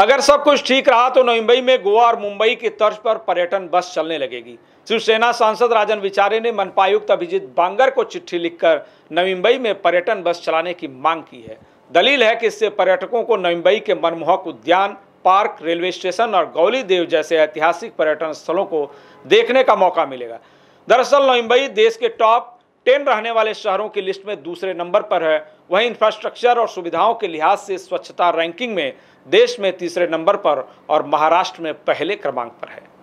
अगर सब कुछ ठीक रहा तो नवम्बई में गोवा और मुंबई की तर्ज पर पर्यटन बस चलने लगेगी शिवसेना सांसद राजन विचारे ने मनपायुक्त अभिजीत बांगर को चिट्ठी लिखकर नवम्बई में पर्यटन बस चलाने की मांग की है दलील है कि इससे पर्यटकों को नवम्बई के मनमोहक उद्यान पार्क रेलवे स्टेशन और गौली देव जैसे ऐतिहासिक पर्यटन स्थलों को देखने का मौका मिलेगा दरअसल नवम्बई देश के टॉप टेन रहने वाले शहरों की लिस्ट में दूसरे नंबर पर है वहीं इंफ्रास्ट्रक्चर और सुविधाओं के लिहाज से स्वच्छता रैंकिंग में देश में तीसरे नंबर पर और महाराष्ट्र में पहले क्रमांक पर है